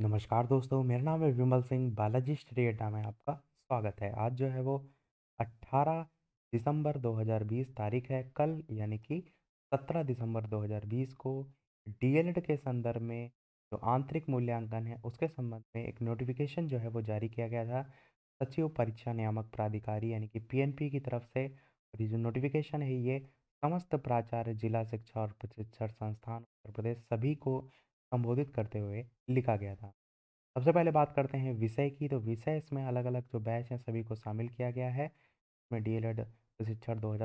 नमस्कार दोस्तों मेरा नाम है विमल सिंह बालाजी स्टडी अड्डा में आपका स्वागत है आज जो है वो 18 दिसंबर 2020 तारीख है कल यानी कि 17 दिसंबर 2020 को डीएलएड के संदर्भ में जो आंतरिक मूल्यांकन है उसके संबंध में एक नोटिफिकेशन जो है वो जारी किया गया था सचिव परीक्षा नियामक प्राधिकारी यानी कि पीएनपी की तरफ से और ये जो नोटिफिकेशन है ये समस्त प्राचार्य जिला शिक्षा और प्रशिक्षण संस्थान उत्तर प्रदेश सभी को संबोधित करते हुए लिखा गया था सबसे पहले बात करते हैं विषय की तो विषय इसमें अलग अलग जो बैच हैं सभी को शामिल किया गया है इसमें एड प्रशिक्षण दो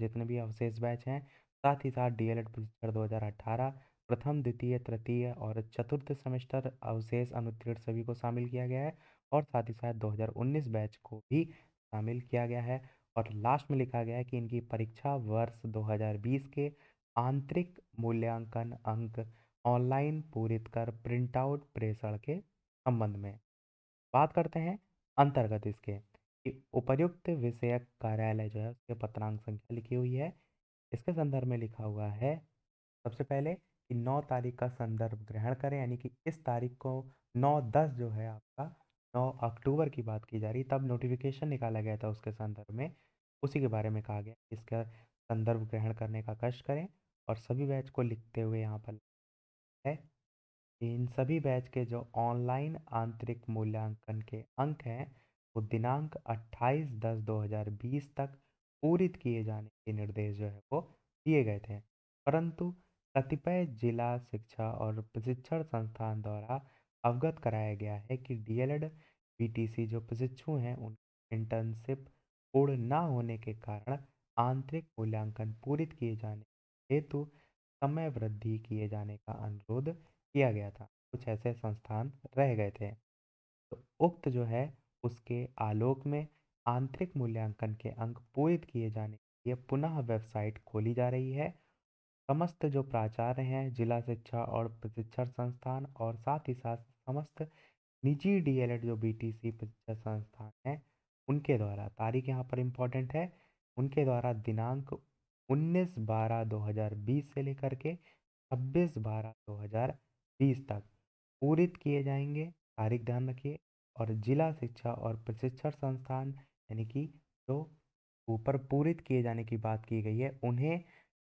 जितने भी अवशेष बैच हैं साथ ही साथ डीएलएड प्रशिक्षण दो प्रथम द्वितीय तृतीय और चतुर्थ सेमेस्टर अवशेष अनुत्तीर्ण सभी को शामिल किया गया है और साथ ही साथ 2019 बैच को भी शामिल किया गया है और लास्ट में लिखा गया है कि इनकी परीक्षा वर्ष 2020 के आंतरिक मूल्यांकन अंक ऑनलाइन पूरित कर प्रिंटआउट प्रेषण के संबंध में बात करते हैं अंतर्गत इसके कि उपयुक्त विषयक कार्यालय जो है उसके पत्रांक संख्या लिखी हुई है इसके संदर्भ में लिखा हुआ है सबसे पहले कि नौ तारीख का संदर्भ ग्रहण करें यानी कि इस तारीख को नौ दस जो है आपका नौ अक्टूबर की बात की जा रही तब नोटिफिकेशन निकाला गया था उसके संदर्भ में उसी के बारे में कहा गया इसका संदर्भ ग्रहण करने का कष्ट करें और सभी बैच को लिखते हुए यहाँ पर है इन सभी बैच के जो ऑनलाइन आंतरिक मूल्यांकन के अंक हैं वो दिनांक 28 दस 2020 तक पूरित किए जाने के निर्देश जो है वो दिए गए थे परंतु कतिपय जिला शिक्षा और प्रशिक्षण संस्थान द्वारा अवगत कराया गया है कि डीएलएड बीटीसी जो प्रशिक्षु हैं उन इंटर्नशिप पूर्ण ना होने के कारण आंतरिक मूल्यांकन पूरित किए जाने हेतु तो समय वृद्धि किए जाने का अनुरोध किया गया था कुछ ऐसे संस्थान रह गए थे तो उक्त जो है उसके आलोक में आंतरिक मूल्यांकन के अंक पूरित किए जाने के लिए पुनः वेबसाइट खोली जा रही है समस्त जो प्राचार्य हैं जिला शिक्षा और प्रशिक्षण संस्थान और साथ ही साथ समस्त निजी डीएलएड जो बीटीसी प्रशिक्षण संस्थान हैं उनके द्वारा तारीख यहाँ पर इम्पोर्टेंट है उनके द्वारा दिनांक उन्नीस बारह दो हज़ार बीस से लेकर के छब्बीस बारह दो हज़ार बीस तक पूरित किए जाएंगे तारीख ध्यान रखिए और जिला शिक्षा और प्रशिक्षण संस्थान यानी कि जो ऊपर पूरित किए जाने की बात की गई है उन्हें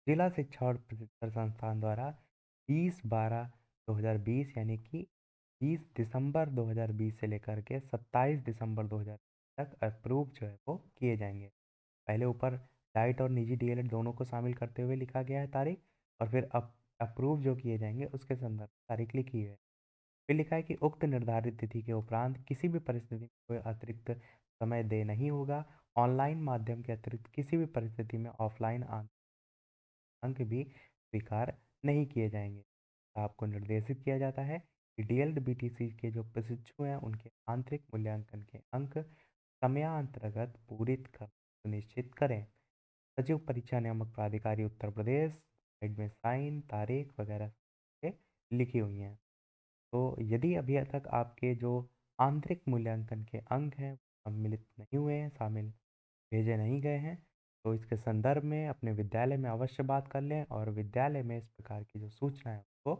जिला शिक्षा और प्रशिक्षण संस्थान द्वारा 20 बारह 2020 यानी कि 20 दिसंबर 2020 से लेकर के 27 दिसंबर 2020 तक अप्रूव जो है वो किए जाएंगे पहले ऊपर प्राइवेट और निजी डी दोनों को शामिल करते हुए लिखा गया है तारीख और फिर अप अप्रूव जो किए जाएंगे उसके संदर्भ तारीख लिखी है फिर लिखा है कि उक्त निर्धारित तिथि के उपरांत किसी भी परिस्थिति में कोई अतिरिक्त समय दे नहीं होगा ऑनलाइन माध्यम के अतिरिक्त किसी भी परिस्थिति में ऑफलाइन अंक भी स्वीकार नहीं किए जाएंगे आपको निर्देशित किया जाता है कि डी एल के जो प्रशिक्षु हैं उनके आंतरिक मूल्यांकन के अंक समयांतर्गत पूरी कर सुनिश्चित करें सचिव परीक्षा नियामक प्राधिकारी उत्तर प्रदेश साइड में साइन तारीख वगैरह लिखी हुई हैं तो यदि अभी तक आपके जो आंतरिक मूल्यांकन के अंक हैं सम्मिलित नहीं हुए हैं शामिल भेजे नहीं गए हैं तो इसके संदर्भ में अपने विद्यालय में अवश्य बात कर लें और विद्यालय में इस प्रकार की जो सूचना है उसको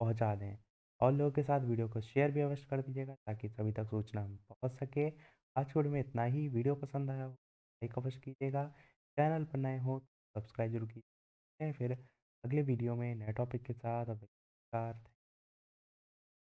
पहुंचा दें और लोगों के साथ वीडियो को शेयर भी अवश्य कर दीजिएगा ताकि सभी तक सूचना पहुंच सके आज वीडियो में इतना ही वीडियो पसंद आया हो लाइक अवश्य कीजिएगा चैनल पर नए हो तो सब्सक्राइब जरूर कीजिए फिर अगले वीडियो में नए टॉपिक के साथ अब